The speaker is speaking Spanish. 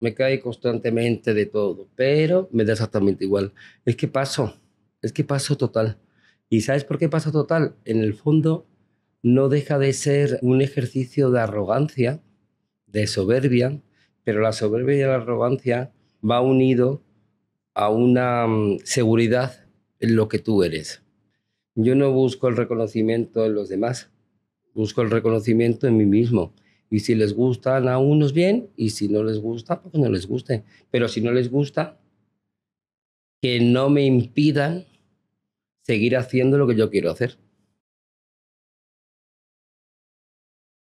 me cae constantemente de todo, pero me da exactamente igual. Es que paso, es que paso total. ¿Y sabes por qué paso total? En el fondo no deja de ser un ejercicio de arrogancia, de soberbia, pero la soberbia y la arrogancia va unido a una mm, seguridad en lo que tú eres. Yo no busco el reconocimiento en los demás, busco el reconocimiento en mí mismo. Y si les gustan a unos bien, y si no les gusta, pues no les guste. Pero si no les gusta, que no me impidan seguir haciendo lo que yo quiero hacer.